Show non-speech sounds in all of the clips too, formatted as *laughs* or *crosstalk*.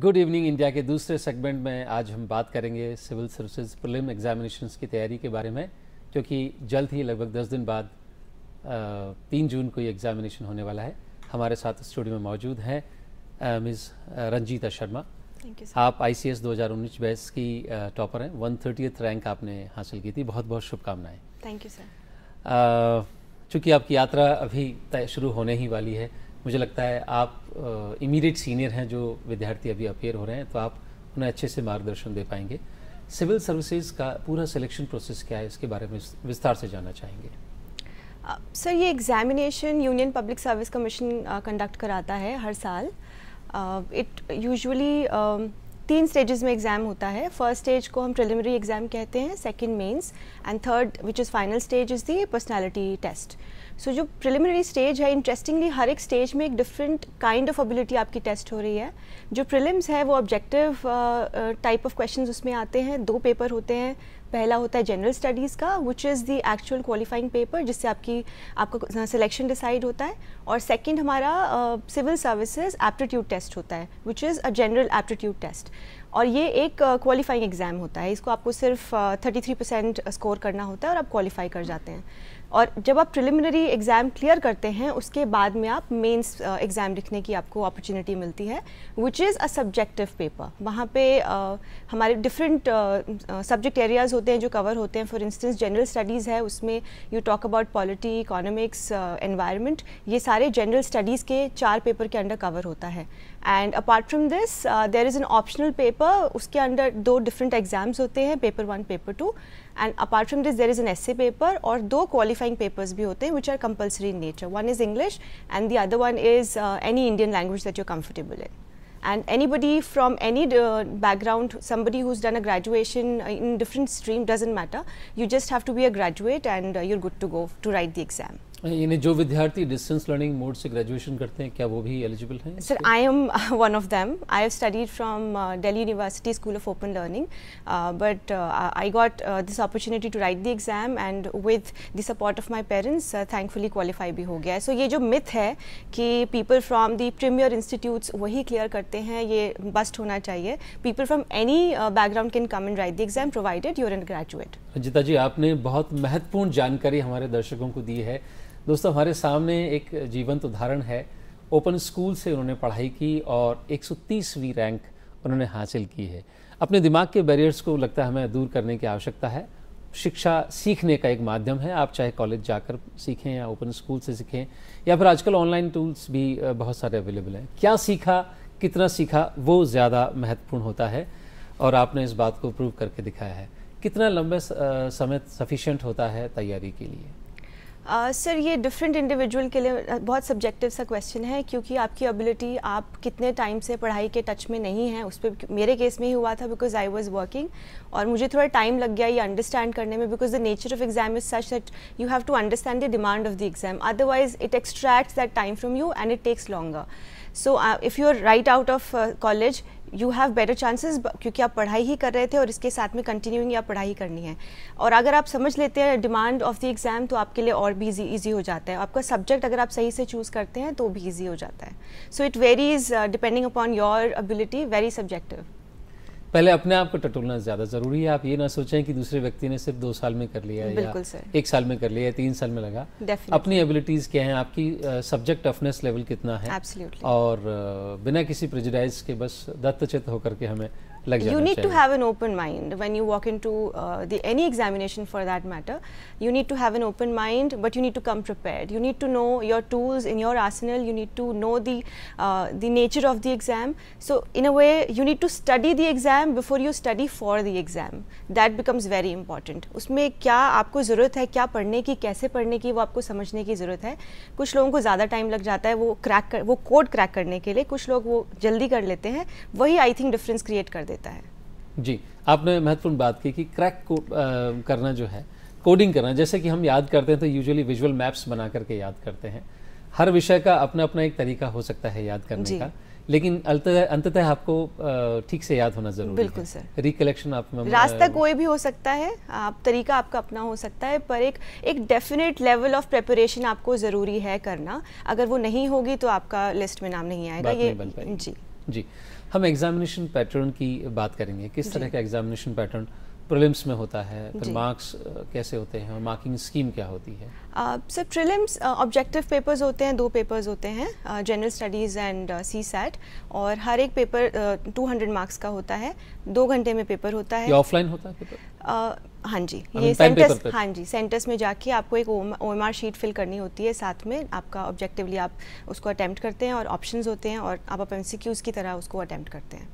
Good evening India के दूसरे segment में आज हम बात करेंगे सिविल सर्विसेज प्रिलिम एग्जामिनेशन की तैयारी के बारे में क्योंकि जल्द ही लगभग दस दिन बाद तीन जून को ये एग्जामिनेशन होने वाला है हमारे साथ स्टूडियो में मौजूद हैं मिस रंजीता शर्मा आप आई सी एस दो बैच की टॉपर हैं वन एथ रैंक आपने हासिल की थी बहुत बहुत शुभकामनाएं थैंक यू सर चूँकि आपकी यात्रा अभी तय शुरू होने ही वाली है मुझे लगता है आप इमीडिएट सीनियर हैं जो विद्यार्थी अभी अपेयर हो रहे हैं तो आप उन्हें अच्छे से मार्गदर्शन दे पाएंगे सिविल सर्विसेज का पूरा सिलेक्शन प्रोसेस क्या है इसके बारे में विस्तार से जानना चाहेंगे सर uh, ये examination union public service commission conduct कराता है हर साल इट यूजुअली तीन स्टेजेस में एग्ज़ाम होता है फर्स्ट स्टेज को हम प्रिलिमिनरी एग्ज़ाम कहते हैं second mains and third which is final stage is the personality test so जो प्रिलिमिनरी स्टेज है इंटरेस्टिंगली हर एक स्टेज में एक डिफरेंट काइंड ऑफ एबिलिटी आपकी टेस्ट हो रही है जो प्रिलिम्स है वो ऑब्जेक्टिव टाइप ऑफ क्वेश्चन उसमें आते हैं दो पेपर होते हैं पहला होता है जनरल स्टडीज़ का which is the actual qualifying paper जिससे आपकी आपका सिलेक्शन डिसाइड होता है और सेकंड हमारा सिविल सर्विसेज एप्टीट्यूड टेस्ट होता है which is a general aptitude test और ये एक क्वालिफाइंग एग्ज़ाम होता है इसको आपको सिर्फ थर्टी थ्री परसेंट स्कोर करना होता है और आप क्वालिफाई कर जाते हैं और जब आप प्रिलिमिनरी एग्ज़ाम क्लियर करते हैं उसके बाद में आप मेंस एग्ज़ाम लिखने की आपको अपॉर्चुनिटी मिलती है which is a subjective paper वहाँ पे uh, हमारे डिफरेंट सब्जेक्ट एरियाज़ होते हैं जो कवर होते हैं फॉर इंस्टेंस जनरल स्टडीज़ है उसमें you talk about polity economics environment ये सारे जनरल स्टडीज़ के चार पेपर के अंडर कवर होता है and apart from this there is an optional paper उसके अंडर दो डिफरेंट एग्जाम्स होते हैं paper one paper two and apart from this there is an essay paper और दो क्वालिफाइंग पेपर्स भी होते हैं which are compulsory in nature one is English and the other one is any Indian language that you're comfortable in and anybody from any uh, background somebody who's done a graduation in different stream doesn't matter you just have to be a graduate and uh, you're good to go to write the exam यानी जो विद्यार्थी distance learning mode से graduation करते हैं क्या वो भी eligible हैं sir I am one of them I have studied from Delhi University School of Open Learning but I got this opportunity to write the exam and with the support of my parents thankfully qualify भी हो गया है सो so, ये जो myth है कि people from the premier institutes वही clear करते हैं ये बस्ट होना चाहिए people from any background can come and write the exam provided you're and graduate Ranjita ji आपने बहुत महत्वपूर्ण जानकारी हमारे दर्शकों को दी है दोस्तों हमारे सामने एक जीवंत उदाहरण है ओपन स्कूल से उन्होंने पढ़ाई की और 130वीं रैंक उन्होंने हासिल की है अपने दिमाग के बैरियर्स को लगता है हमें दूर करने की आवश्यकता है शिक्षा सीखने का एक माध्यम है आप चाहे कॉलेज जाकर सीखें या ओपन स्कूल से सीखें या फिर आजकल ऑनलाइन टूल्स भी बहुत सारे अवेलेबल हैं क्या सीखा कितना सीखा वो ज़्यादा महत्वपूर्ण होता है और आपने इस बात को प्रूव करके दिखाया है कितना लंबे समय सफिशेंट होता है तैयारी के लिए सर uh, ये डिफरेंट इंडिविजुअल के लिए बहुत सब्जेक्टिव सा क्वेश्चन है क्योंकि आपकी एबिलिटी आप कितने टाइम से पढ़ाई के टच में नहीं है उस पर मेरे केस में ही हुआ था बिकॉज आई वॉज वर्किंग और मुझे थोड़ा टाइम लग गया ये अंडरस्टैंड करने में because the nature of exam is such that you have to understand the demand of the exam otherwise it extract that time from you and it takes longer so if you are right out of college you have better chances क्योंकि आप पढ़ाई ही कर रहे थे और इसके साथ में कंटिन्यूइंग आप पढ़ाई करनी है और अगर आप समझ लेते हैं डिमांड ऑफ द एग्ज़ाम तो आपके लिए और भी ईजी ईजी हो जाता है आपका सब्जेक्ट अगर आप सही से चूज़ करते हैं तो भी ईजी हो जाता है so it varies depending upon your ability very subjective पहले अपने आप को टटोलना ज़्यादा ज़रूरी है आप ये ना सोचें कि दूसरे व्यक्ति ने सिर्फ दो साल में कर लिया है या एक साल में कर लिया है तीन साल में लगा Definitely. अपनी एबिलिटीज़ क्या हैं आपकी सब्जेक्ट टफनेस लेवल कितना है Absolutely. और बिना किसी प्रिजडाइज के बस दत्तचित होकर के हमें लग you need to have an open mind when you walk into the any examination for that matter you need to have an open mind but you need to come prepared you need to know your tools in your arsenal you need to know the uh, the nature of the exam so in a way you need to study the exam before you study for the exam that becomes very उसमें क्या आपको ज़रूरत है क्या पढ़ने की कैसे पढ़ने की वो आपको समझने की ज़रूरत है कुछ लोगों को ज़्यादा टाइम लग जाता है वो क्रैक कर, वो कोड क्रैक करने के लिए कुछ लोग वो जल्दी कर लेते हैं वही आई थिंक डिफरेंस क्रिएट कर देते देता है जी आपने महत्वपूर्ण बात की कि क्रैक को आ, करना जो है कोडिंग करना जैसे कि हम याद करते हैं तो यूजुअली विजुअल मैप्स बना करके याद करते हैं हर विषय का अपना अपना एक तरीका हो सकता है याद करने का लेकिन अंततः आपको ठीक से याद होना जरूरी बिल्कुल है। बिल्कुल सर रिकलेक्शन आप रास्ता कोई भी हो सकता है आप तरीका आपका अपना हो सकता है पर एक एक डेफिनेट लेवल ऑफ प्रेपरेशन आपको ज़रूरी है करना अगर वो नहीं होगी तो आपका लिस्ट में नाम नहीं आएगा ये नहीं जी जी हम एग्जामिनेशन पैटर्न की बात करेंगे किस तरह का एग्जामिनेशन पैटर्न प्रिलिम्स में होता है फिर मार्क्स कैसे होते हैं और मार्किंग स्कीम क्या होती है सर प्रिलिम्स ऑब्जेक्टिव पेपर्स होते हैं दो पेपर्स होते हैं general studies and CSAT और हर एक पेपर uh, 200 मार्क्स का होता है दो घंटे में पेपर होता है ऑफलाइन होता है पेपर uh, हाँ जी ये सेंटर्स हाँ जी सेंटर्स में जाके आपको एक O M R sheet fill करनी होती है साथ में आपका ऑब्जेक्टिवली आप उसको अटैम्प्ट करते हैं और ऑप्शन होते हैं और आप एम सी क्यूज़ की तरह उसको अटैम्प्ट करते हैं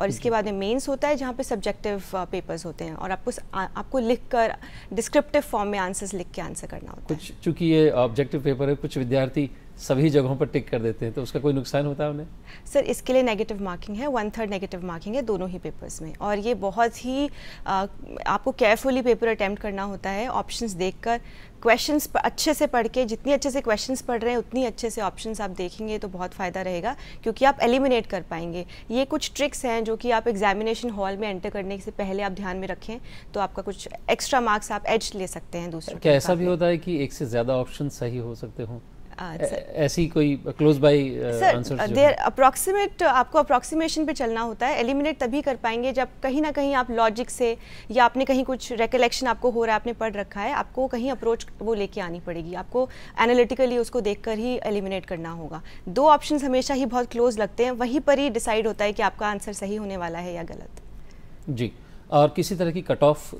और इसके बाद में मेंस होता है जहाँ पे सब्जेक्टिव पेपर्स uh, होते हैं और आपको आपको लिख कर डिस्क्रिप्टिव फॉर्म में आंसर्स लिख के आंसर करना होता कुछ है चूँकि ये ऑब्जेक्टिव पेपर है कुछ विद्यार्थी सभी जगहों पर टिक कर देते हैं तो उसका कोई नुकसान होता है उन्हें सर इसके लिए नेगेटिव मार्किंग है वन थर्ड नेगेटिव मार्किंग है दोनों ही पेपर्स में और ये बहुत ही आ, आपको केयरफुली पेपर अटैम्प्ट करना होता है ऑप्शंस देखकर क्वेश्चंस अच्छे से पढ़ के जितनी अच्छे से क्वेश्चंस पढ़ रहे हैं उतनी अच्छे से ऑप्शंस आप देखेंगे तो बहुत फ़ायदा रहेगा क्योंकि आप एलिमिनेट कर पाएंगे ये कुछ ट्रिक्स हैं जो कि आप एग्जामिनेशन हॉल में एंटर करने से पहले आप ध्यान में रखें तो आपका कुछ एक्स्ट्रा मार्क्स आप एज ले सकते हैं दूसरे क्या ऐसा भी होता है कि एक से ज़्यादा ऑप्शन सही हो सकते हों Ah, ऐसी कोई क्लोज बाय देर अप्रॉक्सीमेट आपको अप्रॉक्सीमेशन पे चलना होता है एलिमिनेट तभी कर पाएंगे जब कहीं ना कहीं आप लॉजिक से या आपने कहीं कुछ रिकलेक्शन आपको हो रहा है आपने पढ़ रखा है आपको कहीं अप्रोच वो लेके आनी पड़ेगी आपको एनालिटिकली उसको देखकर ही एलिमिनेट करना होगा दो ऑप्शन हमेशा ही बहुत क्लोज लगते हैं वहीं पर ही डिसाइड होता है कि आपका आंसर सही होने वाला है या गलत जी और किसी तरह की कट ऑफ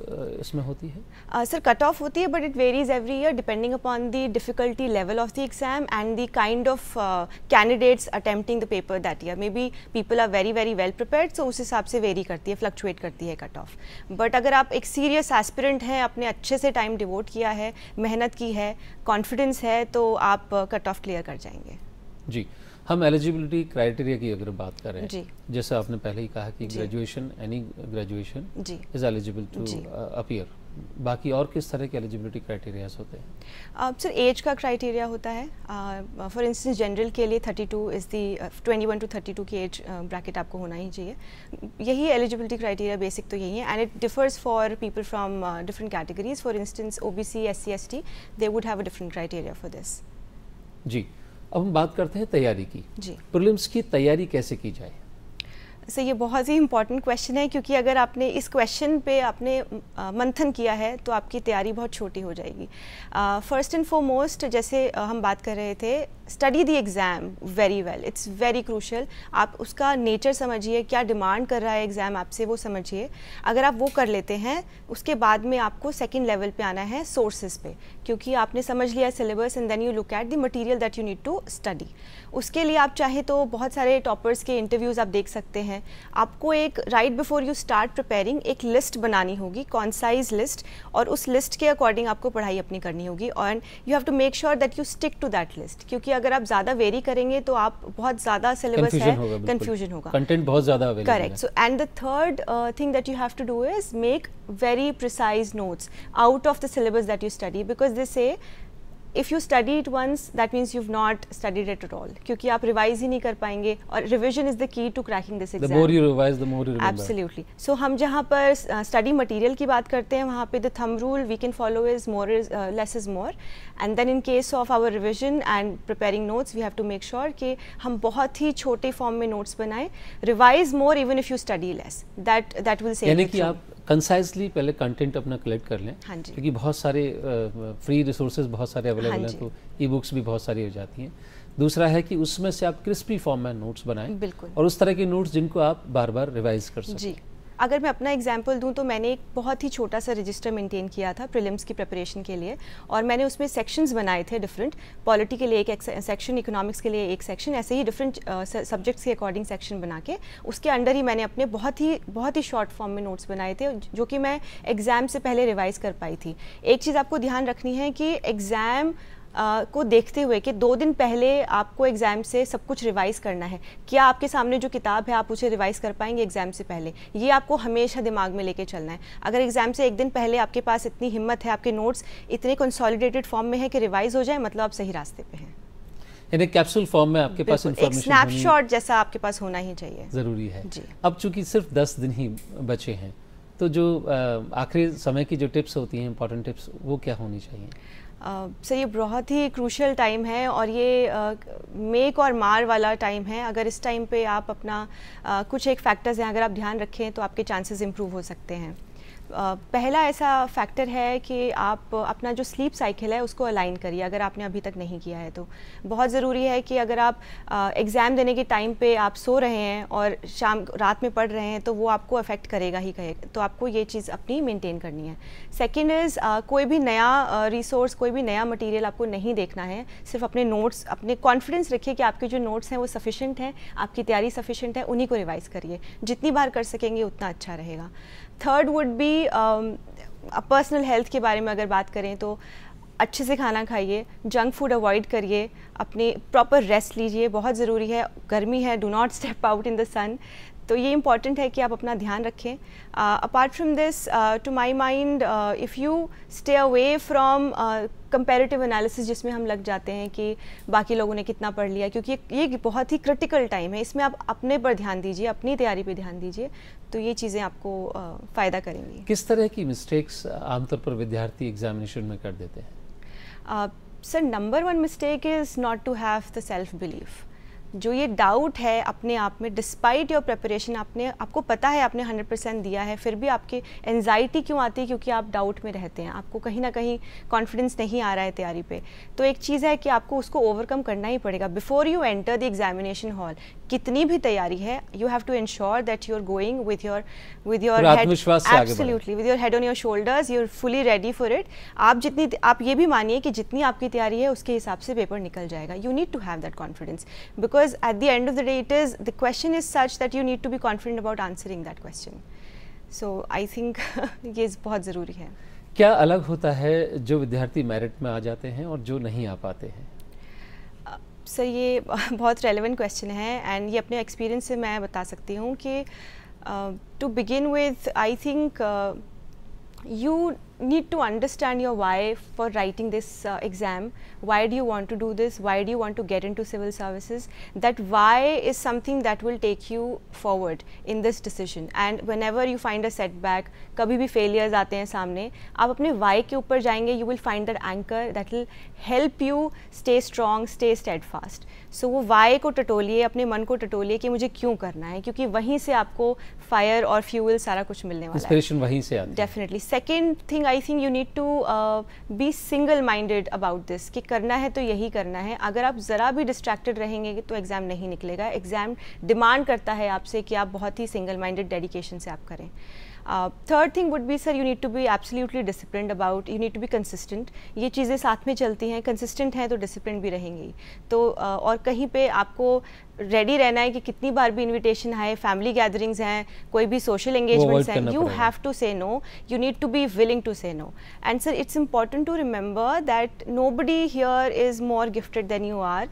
इसमें होती है सर कट ऑफ होती है but it varies every year depending upon the difficulty level of the exam and the kind of candidates attempting the paper that year may be people are very very well prepared so उस हिसाब से very करती है fluctuate करती है cut off but अगर आप एक सीरियस एस्पिरेंट हैं आपने अच्छे से टाइम डिवोट किया है मेहनत की है कॉन्फिडेंस है तो आप कट ऑफ क्लियर कर जाएंगे जी हम एलिजिबिलिटी क्राइटेरिया की अगर बात करें जैसे आपने पहले ही कहा कि graduation any graduation is eligible to appear बाकी और किस तरह के एलिजिबिलिटी क्राइटेरियाज होते हैं सर एज का क्राइटेरिया होता है फॉर इंस्टेंस जनरल के लिए 32 to is the twenty to thirty की एज ब्रैकेट uh, आपको होना ही चाहिए यही एलिजिबिलिटी क्राइटेरिया बेसिक तो यही है and it differs for people from different categories for instance O B C S C S T they would have a different criteria for this जी अब हम बात करते हैं तैयारी की प्रिलिम्स की तैयारी कैसे की जाए सर ये बहुत ही इम्पॉर्टेंट क्वेश्चन है क्योंकि अगर आपने इस क्वेश्चन पे आपने मंथन किया है तो आपकी तैयारी बहुत छोटी हो जाएगी फर्स्ट एंड फॉरमोस्ट जैसे हम बात कर रहे थे study the exam very well it's very crucial आप उसका नेचर समझिए क्या डिमांड कर रहा है एग्ज़ाम आपसे वो समझिए अगर आप वो कर लेते हैं उसके बाद में आपको सेकेंड लेवल पर आना है सोर्सेज पे क्योंकि आपने समझ लिया syllabus and then you look at the material that you need to study उसके लिए आप चाहे तो बहुत सारे टॉपर्स के इंटरव्यूज़ आप देख सकते हैं हैं आपको एक right before you start preparing एक लिस्ट बनानी होगी कॉन्साइज लिस्ट और उस लिस्ट के अकॉर्डिंग आपको पढ़ाई अपनी करनी होगी and you have to make sure that you stick to that list क्योंकि अगर आप ज़्यादा वेरी करेंगे तो आप बहुत ज़्यादा सिलेबस है कन्फ्यूजन होगा कंटेंट बहुत ज़्यादा correct so and the third thing that you have to do is make very precise notes out of the syllabus that you study because this a if you study it once that means you not studied it at all क्योंकि आप revise ही नहीं कर पाएंगे और revision is the key to cracking this absolutely so हम जहाँ पर स्टडी uh, मटीरियल की बात करते हैं वहाँ पे the thumb rule we can follow is more is less is more and then in case of our revision and preparing notes we have to make sure कि हम बहुत ही छोटे फॉर्म में नोट्स बनाएं revise more even if you study less that that will से आप concisely पहले कंटेंट अपना कलेक्ट कर लें हाँ क्योंकि बहुत सारे फ्री रिसोर्सेज बहुत सारे अवेलेबल हाँ हैं तो ई बुक्स भी बहुत सारी हो जाती हैं दूसरा है कि उसमें से आप क्रिस्पी फॉर्म में नोट्स बनाएं और उस तरह के नोट्स जिनको आप बार बार रिवाइज कर सकें अगर मैं अपना एग्जाम्पल दूँ तो मैंने एक बहुत ही छोटा सा रजिस्टर मेंटेन किया था प्रिलिम्स की प्रिपरेशन के लिए और मैंने उसमें सेक्शंस बनाए थे डिफरेंट पॉलिटी के लिए एक सेक्शन इकोनॉमिक्स के लिए एक सेक्शन ऐसे ही डिफरेंट सब्जेक्ट्स के अकॉर्डिंग सेक्शन बना के उसके अंडर ही मैंने अपने बहुत ही बहुत ही शॉर्ट फॉर्म में नोट्स बनाए थे जो कि मैं एग्ज़ाम से पहले रिवाइज़ कर पाई थी एक चीज़ आपको ध्यान रखनी है कि एग्ज़ाम को देखते हुए कि दो दिन पहले आपको एग्ज़ाम से सब कुछ रिवाइज़ करना है क्या आपके सामने जो किताब है आप उसे रिवाइज़ कर पाएंगे एग्ज़ाम से पहले ये आपको हमेशा दिमाग में लेके चलना है अगर एग्ज़ाम से एक दिन पहले आपके पास इतनी हिम्मत है आपके नोट्स इतने कंसोलिडेटेड फॉर्म में है कि रिवाइज़ हो जाए मतलब आप सही रास्ते पे हैं यानी कैप्सूल फॉर्म में आपके पास स्नैपशॉट जैसा आपके पास होना ही चाहिए ज़रूरी है अब चूंकि सिर्फ दस दिन ही बचे हैं तो जो आखिरी समय की जो टिप्स होती हैं इंपॉर्टेंट टिप्स वो क्या होनी चाहिए सर ये बहुत ही क्रूशल टाइम है और ये मेक और मार वाला टाइम है अगर इस टाइम पे आप अपना कुछ एक फैक्टर्स हैं अगर आप ध्यान रखें तो आपके चांसेस इम्प्रूव हो सकते हैं पहला ऐसा फैक्टर है कि आप अपना जो स्लीप साइकिल है उसको अलाइन करिए अगर आपने अभी तक नहीं किया है तो बहुत ज़रूरी है कि अगर आप एग्ज़ाम देने के टाइम पे आप सो रहे हैं और शाम रात में पढ़ रहे हैं तो वो आपको अफेक्ट करेगा ही कहे तो आपको ये चीज़ अपनी मेंटेन करनी है सेकेंड इज़ कोई भी नया रिसोर्स कोई भी नया मटीरियल आपको नहीं देखना है सिर्फ अपने नोट्स अपने कॉन्फिडेंस रखिए कि आपके जो नोट्स हैं वो सफिशेंट हैं आपकी तैयारी सफिशेंट है उन्हीं को रिवाइज़ करिए जितनी बार कर सकेंगे उतना अच्छा रहेगा third would be personal health के बारे में अगर बात करें तो अच्छे से खाना खाइए जंक फूड अवॉइड करिए अपने प्रॉपर रेस्ट लीजिए बहुत ज़रूरी है गर्मी है do not step out in the sun तो ये इम्पॉर्टेंट है कि आप अपना ध्यान रखें apart from this to my mind if you stay away from comparative analysis जिसमें हम लग जाते हैं कि बाकी लोगों ने कितना पढ़ लिया क्योंकि ये बहुत ही क्रिटिकल टाइम है इसमें आप अपने पर ध्यान दीजिए अपनी तैयारी पर ध्यान दीजिए तो ये चीज़ें आपको uh, फ़ायदा करेंगी किस तरह की मिस्टेक्स आमतौर पर विद्यार्थी एग्जामिनेशन में कर देते हैं sir number one mistake is not to have the self belief जो ये डाउट है अपने आप में डिस्पाइट योर प्रेपरेशन आपने आपको पता है आपने 100 परसेंट दिया है फिर भी आपके एनजाइटी क्यों आती है क्योंकि आप डाउट में रहते हैं आपको कहीं ना कहीं कॉन्फिडेंस नहीं आ रहा है तैयारी पे तो एक चीज़ है कि आपको उसको ओवरकम करना ही पड़ेगा before you enter the examination hall कितनी भी तैयारी है you have to ensure that you are going with your with your absolutely with your head on your shoulders you are fully ready for it आप जितनी आप ये भी मानिए कि जितनी आपकी तैयारी है उसके हिसाब से पेपर निकल जाएगा you need to have that confidence because at the end of the day it is the question is such that you need to be confident about answering that question so I think ये बहुत ज़रूरी है क्या अलग होता है जो विद्यार्थी मेरिट में आ जाते हैं और जो नहीं आ पाते हैं सर ये *laughs* बहुत रेलेवेंट क्वेश्चन है एंड ये अपने एक्सपीरियंस से मैं बता सकती हूँ कि to begin with I think you need to understand your why for writing this uh, exam. Why do you want to do this? Why do you want to get into civil services? That why is something that will take you forward in this decision. And whenever you find a setback, कभी भी failures आते हैं सामने, आप अपने why के ऊपर जाएंगे, you will find that anchor that will help you stay strong, stay steadfast. So वो why को टटोलिए, अपने मन को टटोलिए कि मुझे क्यों करना है, क्योंकि वहीं से आपको fire or fuel सारा कुछ मिलने वाला है. Inspiration वहीं से आती है. Definitely. Second thing I think you need to be single minded about this कि करना है तो यही करना है अगर आप ज़रा भी डिस्ट्रैक्टेड रहेंगे तो एग्ज़ाम नहीं निकलेगा एग्ज़ाम डिमांड करता है आपसे कि आप बहुत ही सिंगल माइंडेड डेडिकेशन से आप करें third thing would be sir you need to be absolutely discipline about you need to be consistent ये चीज़ें साथ में चलती हैं कंसिस्टेंट हैं तो डिसिप्लिन भी रहेंगी तो uh, और कहीं पे आपको रेडी रहना है कि कितनी बार भी इनविटेशन आए फैमिली गैदरिंग्स हैं कोई भी सोशल एंगेजमेंट्स हैं you have to say no you need to be willing to say no and sir it's important to remember that nobody here is more gifted than you are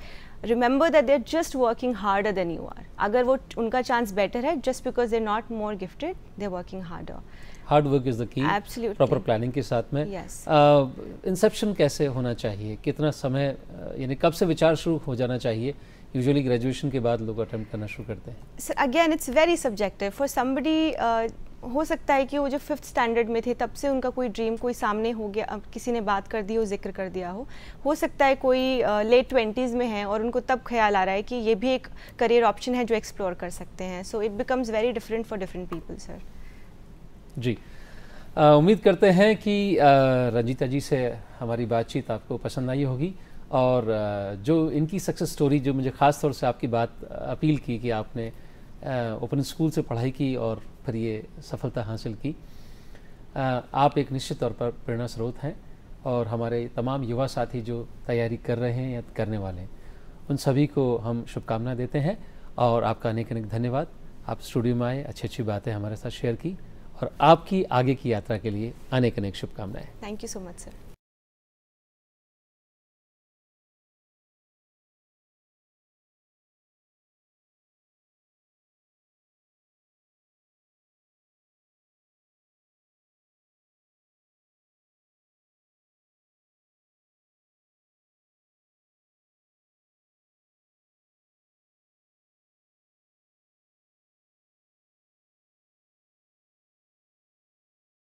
remember that they're just working harder than you are अगर वो उनका chance better है just because they're not more gifted they're working harder hard work is the key proper planning के साथ में Inception yes. uh, कैसे होना चाहिए कितना समय uh, यानी कब से विचार शुरू हो जाना चाहिए यूजुअली ग्रेजुएशन के बाद लोग अटेम्प्ट करना शुरू करते हैं again it's very subjective for somebody हो सकता है कि वो जब फिफ्थ स्टैंडर्ड में थे तब से उनका कोई ड्रीम कोई सामने हो गया अब किसी ने बात कर दी हो जिक्र कर दिया हो हो सकता है कोई लेट uh, ट्वेंटीज़ में है और उनको तब ख्याल आ रहा है कि ये भी एक करियर ऑप्शन है जो एक्सप्लोर कर सकते हैं so it becomes very different for different people sir जी आ, उम्मीद करते हैं कि रंजीता जी से हमारी बातचीत आपको पसंद आई होगी और आ, जो इनकी सक्सेस स्टोरी जो मुझे ख़ास तौर से आपकी बात अपील की कि आपने ओपन स्कूल से पढ़ाई की और पर ये सफलता हासिल की आप एक निश्चित तौर पर प्रेरणा स्रोत हैं और हमारे तमाम युवा साथी जो तैयारी कर रहे हैं या करने वाले हैं उन सभी को हम शुभकामना देते हैं और आपका अनेक अनेक धन्यवाद आप स्टूडियो में आए अच्छी अच्छी बातें हमारे साथ शेयर की और आपकी आगे की यात्रा के लिए अनेक अनेक शुभकामनाएं thank you so much sir